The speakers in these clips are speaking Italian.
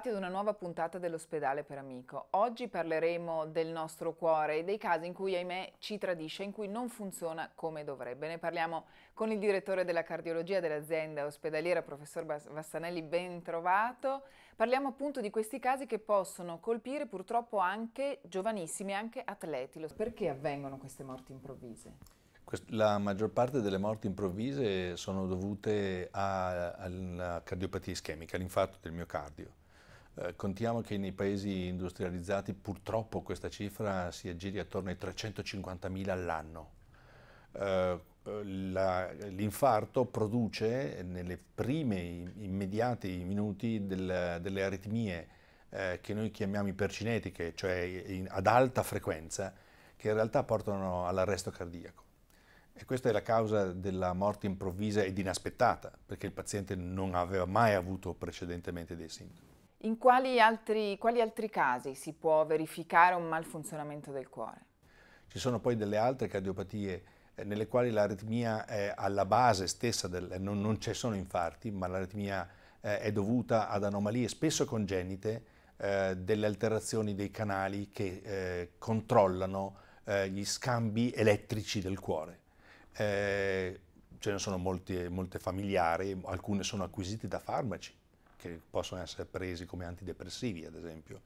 bentrovati ad una nuova puntata dell'ospedale per amico. Oggi parleremo del nostro cuore e dei casi in cui, ahimè, ci tradisce, in cui non funziona come dovrebbe. Ne parliamo con il direttore della cardiologia dell'azienda ospedaliera, professor Vassanelli, ben trovato. Parliamo appunto di questi casi che possono colpire purtroppo anche giovanissimi, anche atleti. Perché avvengono queste morti improvvise? La maggior parte delle morti improvvise sono dovute alla cardiopatia ischemica, all'infarto del miocardio. Eh, contiamo che nei paesi industrializzati purtroppo questa cifra si aggiri attorno ai 350.000 all'anno. Eh, eh l'infarto produce nelle prime immediate minuti del, delle aritmie eh, che noi chiamiamo ipercinetiche, cioè in, ad alta frequenza, che in realtà portano all'arresto cardiaco. E questa è la causa della morte improvvisa ed inaspettata, perché il paziente non aveva mai avuto precedentemente dei sintomi. In quali altri, quali altri casi si può verificare un malfunzionamento del cuore? Ci sono poi delle altre cardiopatie eh, nelle quali l'aritmia è alla base stessa, del, eh, non, non ci sono infarti, ma l'aritmia eh, è dovuta ad anomalie spesso congenite eh, delle alterazioni dei canali che eh, controllano eh, gli scambi elettrici del cuore. ce ne sono molte, molte familiari, alcune sono acquisite da farmaci, che possono essere presi come antidepressivi, ad esempio,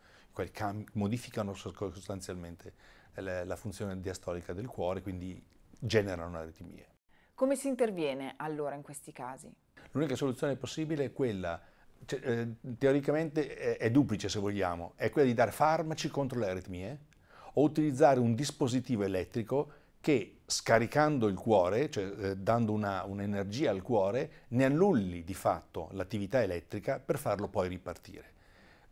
modificano sostanzialmente la, la funzione diastolica del cuore, quindi generano aritmie. Come si interviene allora in questi casi? L'unica soluzione possibile è quella cioè, eh, teoricamente è, è, duplice se vogliamo, è quella di dare farmaci contro le aritmie o utilizzare un dispositivo elettrico che scaricando il cuore, cioè eh, dando un'energia al cuore, ne annulli di fatto l'attività elettrica per farlo poi ripartire.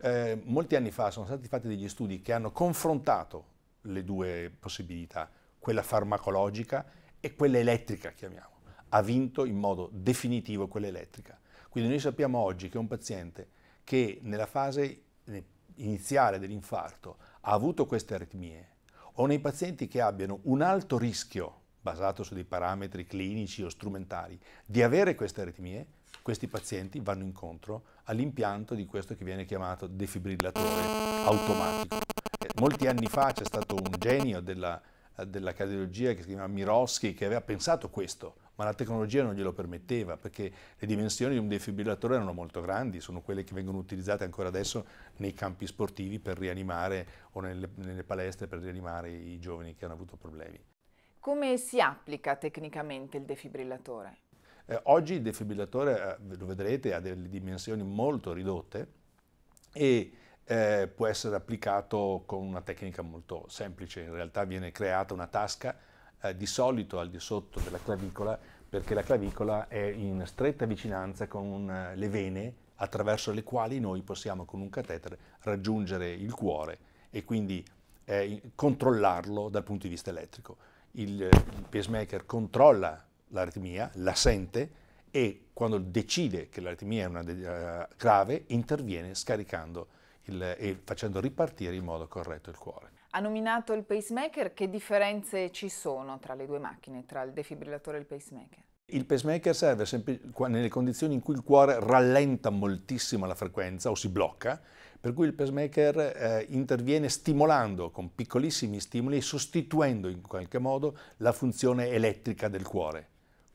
Eh, molti anni fa sono stati fatti degli studi che hanno confrontato le due possibilità, quella farmacologica e quella elettrica, chiamiamo. Ha vinto in modo definitivo quella elettrica. Quindi noi sappiamo oggi che un paziente che nella fase eh, iniziale dell'infarto ha avuto queste aritmie, o nei pazienti che abbiano un alto rischio, basato su dei parametri clinici o strumentali, di avere queste aritmie, questi pazienti vanno incontro all'impianto di questo che viene chiamato defibrillatore automatico. Molti anni fa c'è stato un genio della, della cardiologia che si chiama Miroschi che aveva pensato questo, ma la tecnologia non glielo permetteva perché le dimensioni di un defibrillatore erano molto grandi, sono quelle che vengono utilizzate ancora adesso nei campi sportivi per rianimare o nelle, nelle palestre per rianimare i giovani che hanno avuto problemi. Come si applica tecnicamente il defibrillatore? Eh, oggi il defibrillatore, eh, lo vedrete, ha delle dimensioni molto ridotte e eh, può essere applicato con una tecnica molto semplice. In realtà viene creata una tasca eh, di solito al di sotto della clavicola, perché la clavicola è in stretta vicinanza con un, eh, le vene attraverso le quali noi possiamo con un catetere raggiungere il cuore e quindi eh, controllarlo dal punto di vista elettrico. Il, eh, il pacemaker controlla l'aritmia, la sente e quando decide che l'aritmia è una uh, grave interviene scaricando il, e facendo ripartire in modo corretto il cuore. Ha nominato il pacemaker, che differenze ci sono tra le due macchine, tra il defibrillatore e il pacemaker? Il pacemaker serve sempre nelle condizioni in cui il cuore rallenta moltissimo la frequenza o si blocca, per cui il pacemaker eh, interviene stimolando con piccolissimi stimoli e sostituendo in qualche modo la funzione elettrica del cuore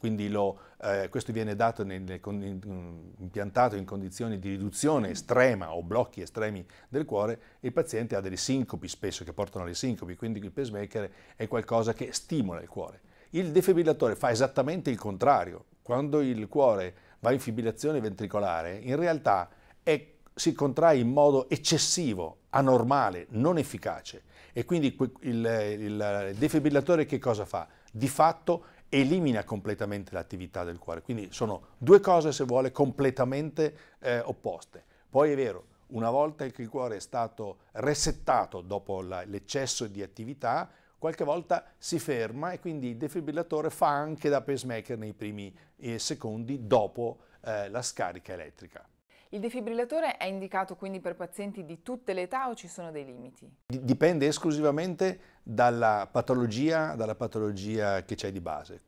quindi lo, eh, questo viene dato nel, in, impiantato in condizioni di riduzione estrema o blocchi estremi del cuore il paziente ha delle sincopi spesso che portano alle sincopi, quindi il pacemaker è qualcosa che stimola il cuore. Il defibrillatore fa esattamente il contrario, quando il cuore va in fibrillazione ventricolare in realtà è, si contrae in modo eccessivo, anormale, non efficace e quindi il, il defibrillatore che cosa fa? Di fatto elimina completamente l'attività del cuore. Quindi sono due cose, se vuole, completamente eh, opposte. Poi è vero, una volta che il cuore è stato resettato dopo la, l'eccesso di attività, qualche volta si ferma e quindi il defibrillatore fa anche da pacemaker nei primi eh, secondi dopo eh, la scarica elettrica. Il defibrillatore è indicato quindi per pazienti di tutte le età o ci sono dei limiti? Dipende esclusivamente dalla patologia, dalla patologia che c'è di base.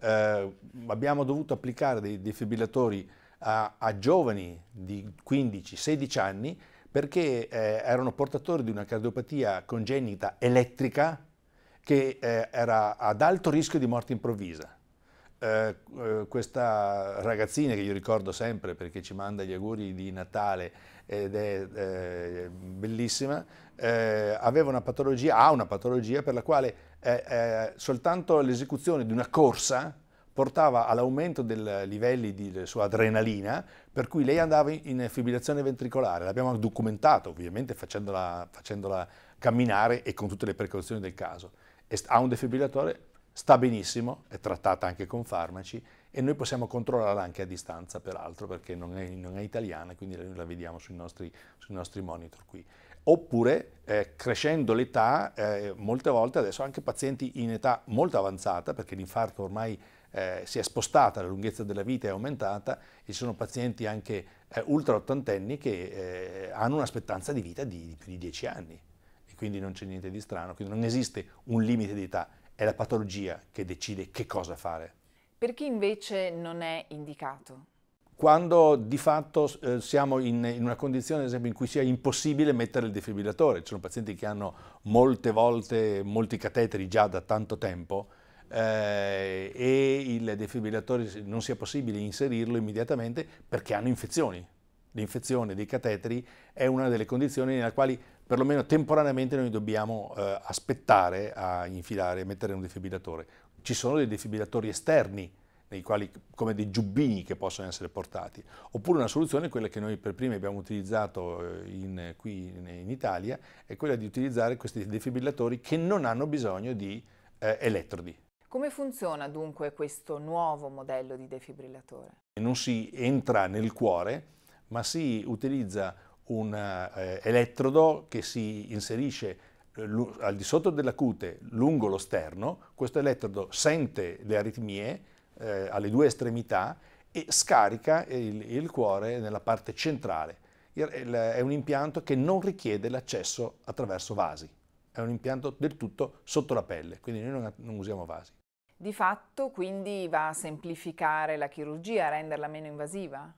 Eh, abbiamo dovuto applicare dei defibrillatori a, a giovani di 15-16 anni perché eh, erano portatori di una cardiopatia congenita elettrica che eh, era ad alto rischio di morte improvvisa. Eh, eh, questa ragazzina che io ricordo sempre perché ci manda gli auguri di Natale ed è eh, bellissima, eh, aveva una patologia, ha una patologia per la quale eh, soltanto l'esecuzione di una corsa portava all'aumento dei livelli di sua adrenalina, per cui lei andava in fibrillazione ventricolare. L'abbiamo documentato, ovviamente, facendola, facendola, camminare e con tutte le precauzioni del caso. E ha un defibrillatore sta benissimo, è trattata anche con farmaci e noi possiamo controllarla anche a distanza, peraltro, perché non è, non è italiana, quindi noi la vediamo sui nostri, sui nostri monitor qui. Oppure, eh, crescendo l'età, eh, molte volte adesso anche pazienti in età molto avanzata, perché l'infarto ormai eh, si è spostata, la lunghezza della vita è aumentata, e ci sono pazienti anche eh, ultra ottantenni che eh, hanno un'aspettanza di vita di, di più di 10 anni. E quindi non c'è niente di strano, quindi non esiste un limite di età è la patologia che decide che cosa fare. Per chi invece non è indicato? Quando di fatto eh, siamo in, in, una condizione, ad esempio, in cui sia impossibile mettere il defibrillatore, ci sono pazienti che hanno molte volte molti cateteri già da tanto tempo eh, e il defibrillatore non sia possibile inserirlo immediatamente perché hanno infezioni. L'infezione dei cateteri è una delle condizioni nella quale perlomeno temporaneamente noi dobbiamo eh, aspettare a infilare, a mettere un defibrillatore. Ci sono dei defibrillatori esterni, quali, come dei giubbini che possono essere portati. Oppure una soluzione, quella che noi per prima abbiamo utilizzato eh, in, qui in, in, Italia, è quella di utilizzare questi defibrillatori che non hanno bisogno di eh, elettrodi. Come funziona dunque questo nuovo modello di defibrillatore? Non si entra nel cuore, ma si utilizza un eh, elettrodo che si inserisce eh, al di sotto della cute lungo lo sterno, questo elettrodo sente le aritmie eh, alle due estremità e scarica il, il cuore nella parte centrale. Il, il, è un impianto che non richiede l'accesso attraverso vasi, è un impianto del tutto sotto la pelle, quindi noi non, non usiamo vasi. Di fatto quindi va a semplificare la chirurgia, a renderla meno invasiva?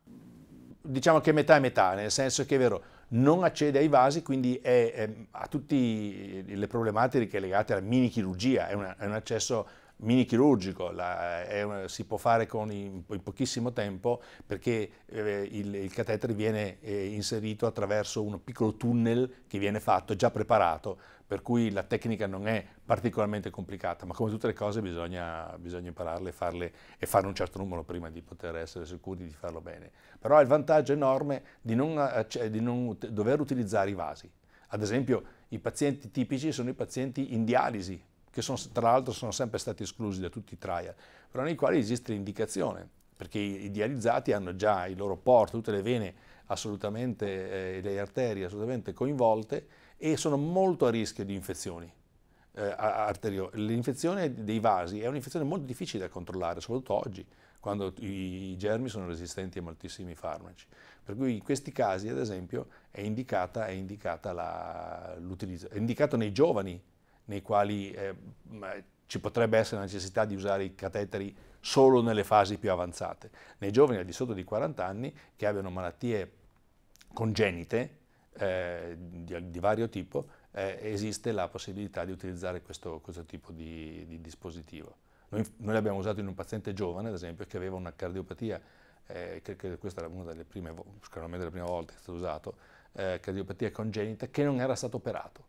diciamo che metà e metà, nel senso che è vero, non accede ai vasi, quindi è, è, ehm, ha tutte le problematiche legate alla mini chirurgia, è, una, è un accesso minichirurgico, la, è, si può fare in, in, pochissimo tempo perché eh, il, il, catetere viene eh, inserito attraverso un piccolo tunnel che viene fatto, già preparato, per cui la tecnica non è particolarmente complicata, ma come tutte le cose bisogna, bisogna impararle farle, e fare un certo numero prima di poter essere sicuri di farlo bene. Però ha il vantaggio enorme di non, eh, di non dover utilizzare i vasi. Ad esempio i pazienti tipici sono i pazienti in dialisi, che sono, tra l'altro sono sempre stati esclusi da tutti i trial, però nei quali esiste l'indicazione, perché i dializzati hanno già i loro porti, tutte le vene assolutamente, eh, le arterie assolutamente coinvolte e sono molto a rischio di infezioni. Eh, arterio. L'infezione dei vasi è un'infezione molto difficile da controllare, soprattutto oggi, quando i germi sono resistenti a moltissimi farmaci. Per cui in questi casi, ad esempio, è, indicata, è, indicata la, è indicato nei giovani nei quali eh, ci potrebbe essere la necessità di usare i cateteri solo nelle fasi più avanzate. Nei giovani al di sotto di 40 anni che abbiano malattie congenite eh, di, di, vario tipo, eh, esiste la possibilità di utilizzare questo, questo tipo di, di dispositivo. Noi, noi l'abbiamo usato in un paziente giovane, ad esempio, che aveva una cardiopatia, eh, che, che questa era una delle prime, sicuramente la prima volta che è stato usato, eh, cardiopatia congenita, che non era stato operato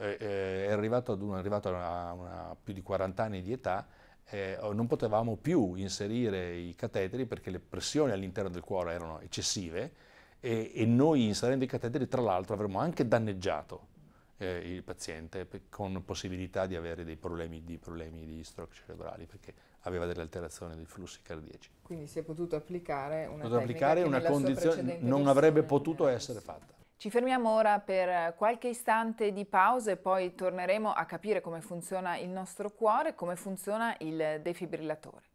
eh, eh, è arrivato, ad un, arrivato a, una, più di 40 anni di età, eh, oh, non potevamo più inserire i cateteri perché le pressioni all'interno del cuore erano eccessive e, e noi inserendo i cateteri tra l'altro avremmo anche danneggiato eh, il paziente con possibilità di avere dei problemi di, problemi di stroke cerebrali perché aveva delle alterazioni dei flussi cardiaci. Quindi si è potuto applicare una, potuto applicare una condizione non avrebbe potuto essere fatta. Ci fermiamo ora per qualche istante di pausa e poi torneremo a capire come funziona il nostro cuore e come funziona il defibrillatore.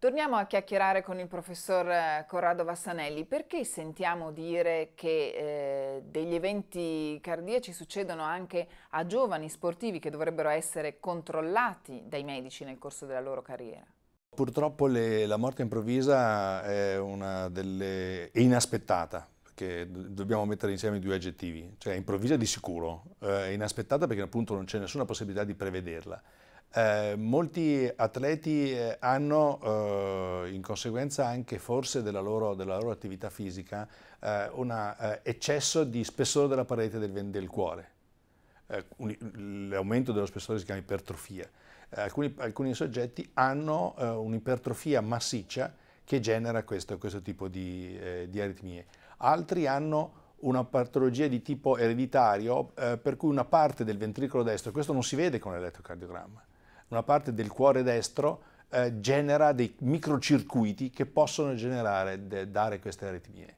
Torniamo a chiacchierare con il professor eh, Corrado Vassanelli. Perché sentiamo dire che eh, degli eventi cardiaci succedono anche a giovani sportivi che dovrebbero essere controllati dai medici nel corso della loro carriera? Purtroppo le, la morte improvvisa è, delle, è inaspettata, perché dobbiamo mettere insieme i due aggettivi, cioè improvvisa di sicuro, eh, è inaspettata perché appunto non c'è nessuna possibilità di prevederla eh, molti atleti eh, hanno eh, in conseguenza anche forse della loro, della loro attività fisica eh, un eh, eccesso di spessore della parete del, del cuore. l'aumento dello spessore si chiama ipertrofia. Alcuni, alcuni, soggetti hanno un'ipertrofia massiccia che genera questo, questo tipo di, di aritmie. Altri hanno una patologia di tipo ereditario eh, per cui una parte del ventricolo destro, questo non si vede con l'elettrocardiogramma, una parte del cuore destro eh, genera dei microcircuiti che possono generare, de, dare queste aritmie.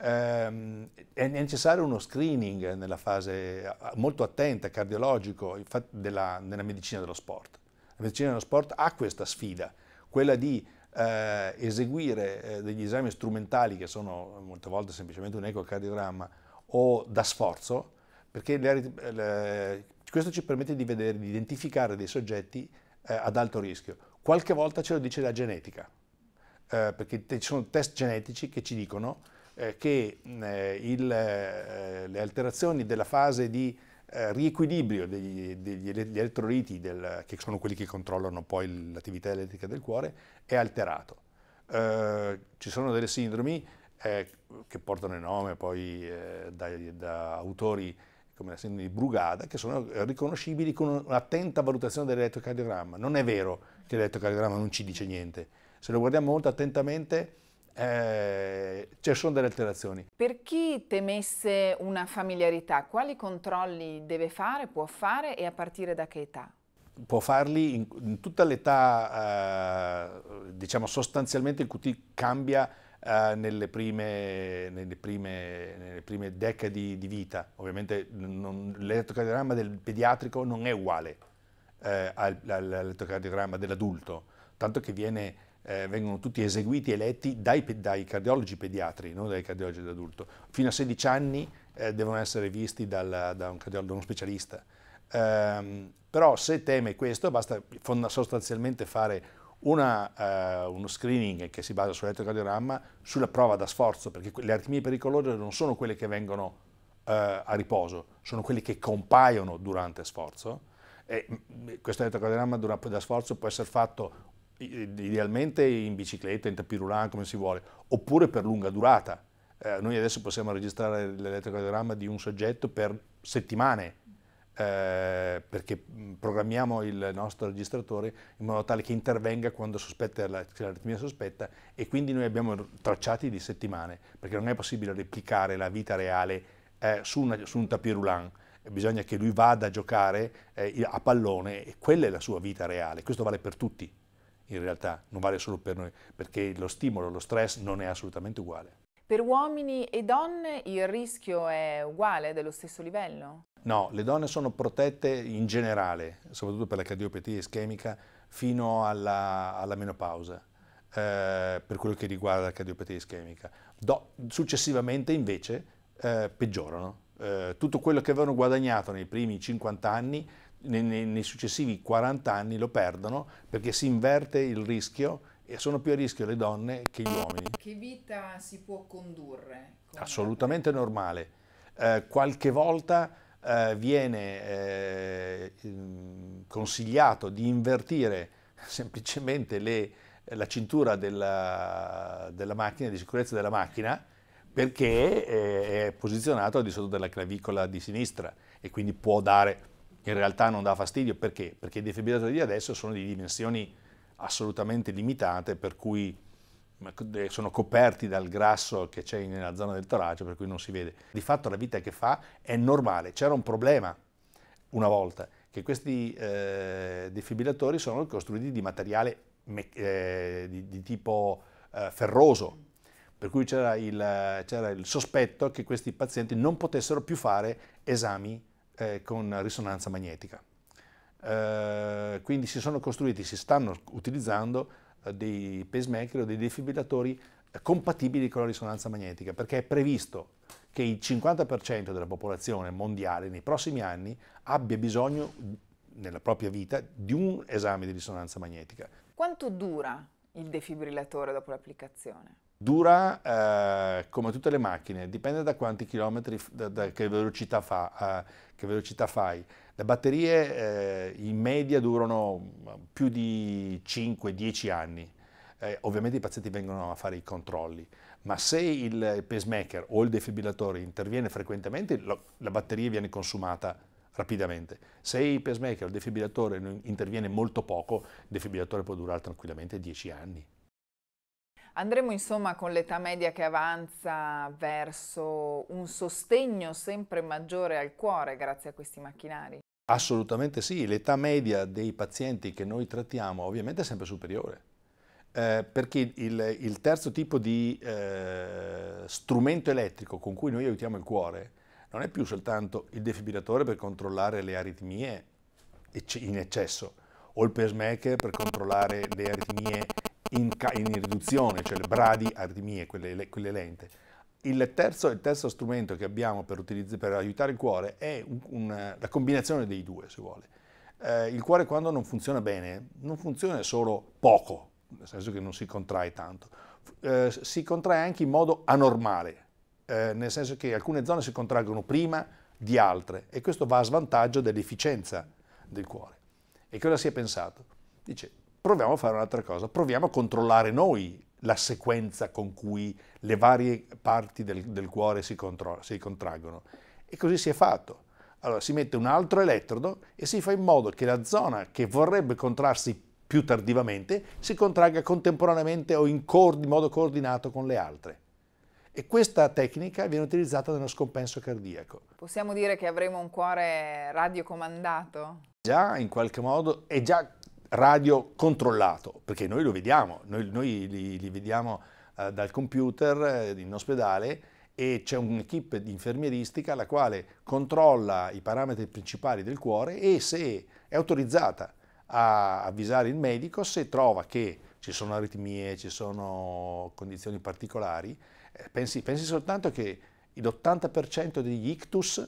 Eh, è necessario uno screening nella fase molto attenta, cardiologico, infatti, della, nella medicina dello sport. La medicina dello sport ha questa sfida, quella di eh, eseguire eh, degli esami strumentali che sono molte volte semplicemente un ecocardiogramma o da sforzo, perché le, le, questo ci permette di, vedere, di identificare dei soggetti eh, ad alto rischio. Qualche volta ce lo dice la genetica, eh, perché ci sono test genetici che ci dicono eh, che eh, il, eh, le alterazioni della fase di eh, riequilibrio degli, degli, degli elettroliti, del, che sono quelli che controllano poi l'attività elettrica del cuore, è alterato. ci sono delle sindromi eh, che portano il nome poi eh, da, da, autori come la essendo di Brugada, che sono eh, riconoscibili con un'attenta valutazione dell'elettrocardiogramma. Non è vero che l'elettrocardiogramma non ci dice niente. Se lo guardiamo molto attentamente, eh, ci sono delle alterazioni. Per chi temesse una familiarità, quali controlli deve fare, può fare e a partire da che età? Può farli in, in tutta l'età, eh, diciamo sostanzialmente il QT cambia eh, nelle, prime, nelle, prime, nelle, prime, decadi di vita. Ovviamente l'elettrocardiogramma del pediatrico non è uguale eh, all'elettrocardiogramma dell'adulto, tanto che viene, eh, vengono tutti eseguiti e letti dai, dai cardiologi pediatri, non dai cardiologi dell'adulto. Fino a 16 anni eh, devono essere visti dal, da, un da uno specialista. Um, però se teme questo basta sostanzialmente fare una, eh, uno screening che si basa sull'elettrocardiogramma, sulla prova da sforzo, perché le aritmie pericolose non sono quelle che vengono eh, a riposo, sono quelle che compaiono durante sforzo. E, questo elettrocardiogramma durante da sforzo può essere fatto idealmente in bicicletta, in tapirulan, come si vuole, oppure per lunga durata. Eh, noi adesso possiamo registrare l'elettrocardiogramma di un soggetto per settimane, eh, perché mm, programmiamo il nostro registratore in modo tale che intervenga quando sospetta la, l'aritmia sospetta e quindi noi abbiamo tracciati di settimane, perché non è possibile replicare la vita reale eh, su, una, su, un tapis roulant, bisogna che lui vada a giocare eh, a pallone e quella è la sua vita reale, questo vale per tutti in realtà, non vale solo per noi, perché lo stimolo, lo stress non è assolutamente uguale. Per uomini e donne il rischio è uguale, è dello stesso livello? No, le donne sono protette in generale, soprattutto per la cardiopatia ischemica, fino alla, alla menopausa, eh, per quello che riguarda la cardiopatia ischemica. Do, successivamente invece eh, peggiorano. Eh, tutto quello che avevano guadagnato nei primi 50 anni, nei, nei successivi 40 anni lo perdono perché si inverte il rischio e sono più a rischio le donne che gli uomini. Che vita si può condurre? Assolutamente una... normale. Eh, qualche volta eh, viene eh, consigliato di invertire semplicemente le, la cintura della, della, macchina, di sicurezza della macchina, perché eh, è posizionato al di sotto della clavicola di sinistra e quindi può dare, in realtà non dà fastidio, perché? Perché i defibrillatore di adesso sono di dimensioni assolutamente limitate per cui eh, sono coperti dal grasso che c'è nella zona del torace per cui non si vede. Di fatto la vita che fa è normale. C'era un problema una volta che questi eh, defibrillatori sono costruiti di materiale eh, di, di, tipo eh, ferroso, per cui c'era il, il, sospetto che questi pazienti non potessero più fare esami eh, con risonanza magnetica. Eh, quindi si sono costruiti, si stanno utilizzando eh, dei pacemaker o dei defibrillatori eh, compatibili con la risonanza magnetica, perché è previsto che il 50% della popolazione mondiale nei prossimi anni abbia bisogno nella propria vita di un esame di risonanza magnetica. Quanto dura il defibrillatore dopo l'applicazione? Dura eh, come tutte le macchine, dipende da quanti chilometri, da, da che, velocità fa, eh, che velocità fai. Le batterie eh, in media durano più di 5-10 anni. Eh, ovviamente i pazienti vengono a fare i controlli, ma se il pacemaker o il defibrillatore interviene frequentemente, lo, la batteria viene consumata rapidamente. Se il pacemaker o il defibrillatore interviene molto poco, il defibrillatore può durare tranquillamente 10 anni. Andremo insomma con l'età media che avanza verso un sostegno sempre maggiore al cuore grazie a questi macchinari? Assolutamente sì, l'età media dei pazienti che noi trattiamo ovviamente è sempre superiore, eh, perché il, il, terzo tipo di eh, strumento elettrico con cui noi aiutiamo il cuore non è più soltanto il defibrillatore per controllare le aritmie in eccesso o il pacemaker per controllare le aritmie in, in riduzione, cioè le bradi aritmie, quelle, quelle lente il terzo, il terzo, strumento che abbiamo per, per aiutare il cuore è un, un, la combinazione dei due, se vuole. Eh, il cuore quando non funziona bene, non funziona solo poco, nel senso che non si contrae tanto, eh, si contrae anche in modo anormale, eh, nel senso che alcune zone si contraggono prima di altre e questo va a svantaggio dell'efficienza del cuore. E cosa si è pensato? Dice, proviamo a fare un'altra cosa, proviamo a controllare noi la sequenza con cui le varie parti del, del cuore si, si contraggono. E così si è fatto. Allora si mette un altro elettrodo e si fa in modo che la zona che vorrebbe contrarsi più tardivamente si contragga contemporaneamente o in, in modo coordinato con le altre. E questa tecnica viene utilizzata nello scompenso cardiaco. Possiamo dire che avremo un cuore radiocomandato? Già, in qualche modo, è già radio controllato, perché noi lo vediamo, noi, noi li, li, vediamo eh, dal computer eh, in ospedale e c'è un'equipe di infermieristica la quale controlla i parametri principali del cuore e se è autorizzata a avvisare il medico se trova che ci sono aritmie, ci sono condizioni particolari. Eh, pensi, pensi soltanto che l'80% degli ictus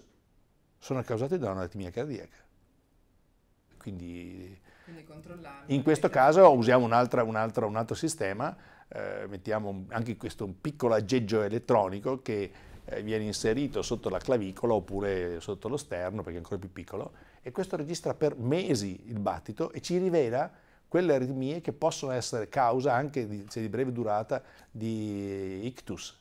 sono causati da un'aritmia cardiaca. Quindi in questo caso usiamo un, altro, un altro, un altro sistema, eh, mettiamo anche questo un piccolo aggeggio elettronico che eh, viene inserito sotto la clavicola oppure sotto lo sterno perché è ancora più piccolo e questo registra per mesi il battito e ci rivela quelle aritmie che possono essere causa anche, di, se di breve durata, di ictus.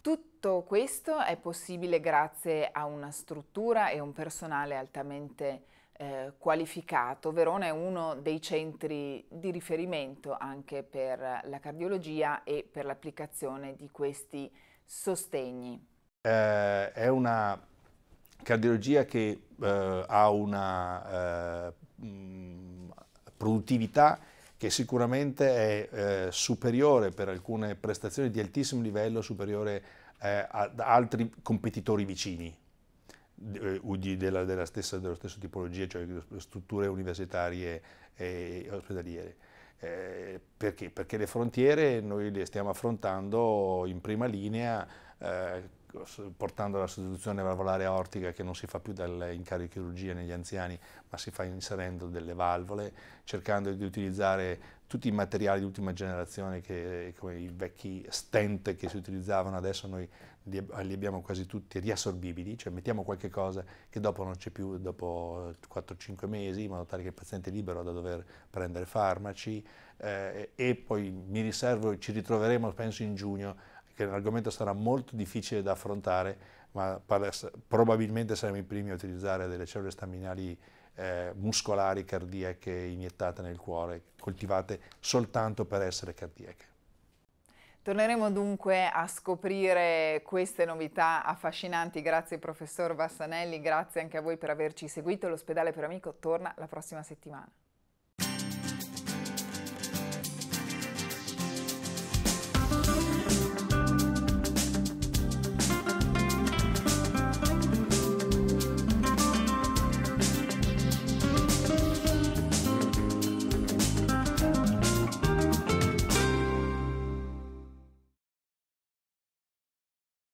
Tutto questo è possibile grazie a una struttura e un personale altamente eh, qualificato. Verona è uno dei centri di riferimento anche per la cardiologia e per l'applicazione di questi sostegni. Eh, è una cardiologia che eh, ha una eh, mh, produttività che sicuramente è eh, superiore per alcune prestazioni di altissimo livello, superiore eh, ad altri competitori vicini, eh, UGI della, della stessa, dello stesso tipologia, cioè strutture universitarie e ospedaliere. Eh, perché? Perché le frontiere noi le stiamo affrontando in prima linea eh, portando la sostituzione valvolare aortica che non si fa più in chirurgia negli anziani ma si fa inserendo delle valvole, cercando di utilizzare tutti i materiali di ultima generazione, che, come i vecchi stent che si utilizzavano, adesso noi li, li abbiamo quasi tutti riassorbibili, cioè mettiamo qualche cosa che dopo non c'è più, dopo 4-5 mesi, in modo tale che il paziente è libero da dover prendere farmaci eh, e poi mi riservo, ci ritroveremo penso in giugno, che l'argomento sarà molto difficile da affrontare, ma probabilmente saremo i primi a utilizzare delle cellule staminali eh, muscolari cardiache iniettate nel cuore, coltivate soltanto per essere cardiache. Torneremo dunque a scoprire queste novità affascinanti. Grazie professor Vassanelli, grazie anche a voi per averci seguito. L'ospedale per amico torna la prossima settimana.